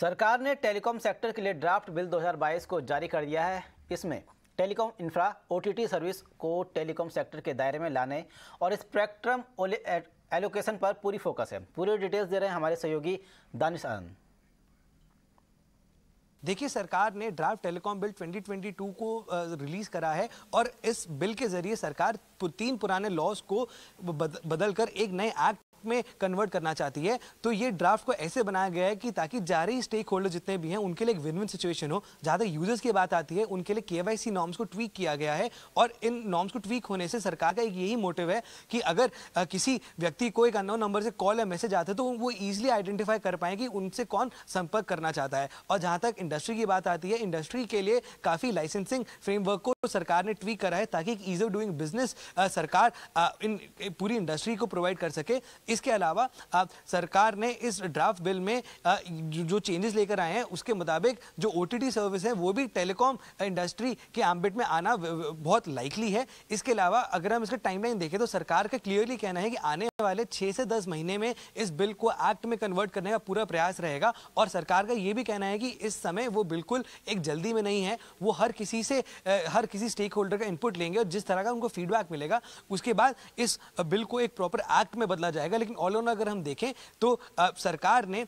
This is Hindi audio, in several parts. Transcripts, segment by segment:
सरकार ने टेलीकॉम सेक्टर के लिए ड्राफ्ट बिल 2022 को जारी कर दिया है इसमें टेलीकॉम इंफ्रा ओटीटी सर्विस को टेलीकॉम सेक्टर के दायरे में लाने और स्पेक्ट्रम एलोकेशन पर पूरी फोकस है पूरे डिटेल्स दे रहे हैं हमारे सहयोगी दानिश आनंद देखिए सरकार ने ड्राफ्ट टेलीकॉम बिल 2022 को रिलीज करा है और इस बिल के जरिए सरकार तीन पुराने लॉज को बदलकर एक नए एक्ट एक्ट में कन्वर्ट करना चाहती है तो ये ड्राफ्ट को ऐसे बनाया गया है कि ताकि जारी स्टेक होल्डर जितने भी हैं उनके लिए एक विन विन सिचुएशन हो जहाँ तक यूजर्स की बात आती है उनके लिए के नॉर्म्स को ट्वीक किया गया है और इन नॉर्म्स को ट्वीक होने से सरकार का एक यही मोटिव है कि अगर किसी व्यक्ति को एक अननोन नंबर से कॉल या मैसेज आते हैं तो वो ईजिली आइडेंटिफाई कर पाए कि उनसे कौन संपर्क करना चाहता है और जहाँ तक इंडस्ट्री की बात आती है इंडस्ट्री के लिए काफ़ी लाइसेंसिंग फ्रेमवर्क को सरकार ने ट्वीक करा है ताकि ईज ऑफ डूइंग बिजनेस सरकार इन पूरी इंडस्ट्री को प्रोवाइड कर सके इस इसके अलावा सरकार ने इस ड्राफ्ट बिल में जो चेंजेस लेकर आए हैं उसके मुताबिक जो ओ सर्विस है वो भी टेलीकॉम इंडस्ट्री के आम्बिट में आना बहुत लाइकली है इसके अलावा अगर हम इसका टाइमलाइन देखें तो सरकार का क्लियरली कहना है कि आने वाले छः से दस महीने में इस बिल को एक्ट में कन्वर्ट करने का पूरा प्रयास रहेगा और सरकार का ये भी कहना है कि इस समय वो बिल्कुल एक जल्दी में नहीं है वो हर किसी से हर किसी स्टेक होल्डर का इनपुट लेंगे और जिस तरह का उनको फीडबैक मिलेगा उसके बाद इस बिल को एक प्रॉपर एक्ट में बदला जाएगा जाएगा लेकिन ऑल ओन अगर हम देखें तो सरकार ने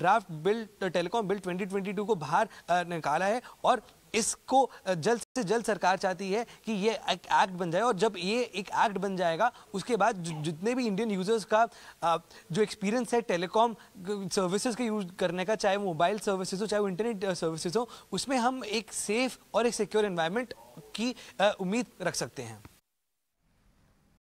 ड्राफ्ट बिल टेलीकॉम बिल 2022 को बाहर निकाला है और इसको जल्द से जल्द सरकार चाहती है कि ये एक एक्ट बन जाए और जब ये एक एक्ट बन जाएगा उसके बाद जितने भी इंडियन यूजर्स का जो एक्सपीरियंस है टेलीकॉम सर्विसेज के यूज करने का चाहे वो मोबाइल सर्विसेज हो चाहे वो इंटरनेट सर्विसेज हो उसमें हम एक सेफ और एक सिक्योर इन्वायरमेंट की उम्मीद रख सकते हैं